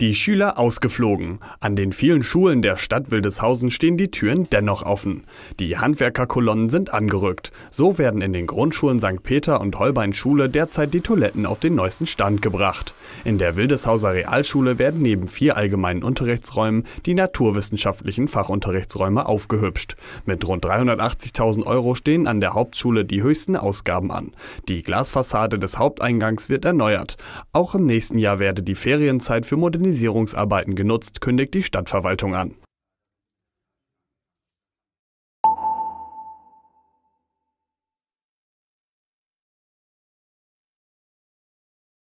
Die Schüler ausgeflogen. An den vielen Schulen der Stadt Wildeshausen stehen die Türen dennoch offen. Die Handwerkerkolonnen sind angerückt. So werden in den Grundschulen St. Peter und Holbein Schule derzeit die Toiletten auf den neuesten Stand gebracht. In der Wildeshauser Realschule werden neben vier allgemeinen Unterrichtsräumen die naturwissenschaftlichen Fachunterrichtsräume aufgehübscht. Mit rund 380.000 Euro stehen an der Hauptschule die höchsten Ausgaben an. Die Glasfassade des Haupteingangs wird erneuert. Auch im nächsten Jahr werde die Ferienzeit für Modernisierung Modernisierungsarbeiten genutzt, kündigt die Stadtverwaltung an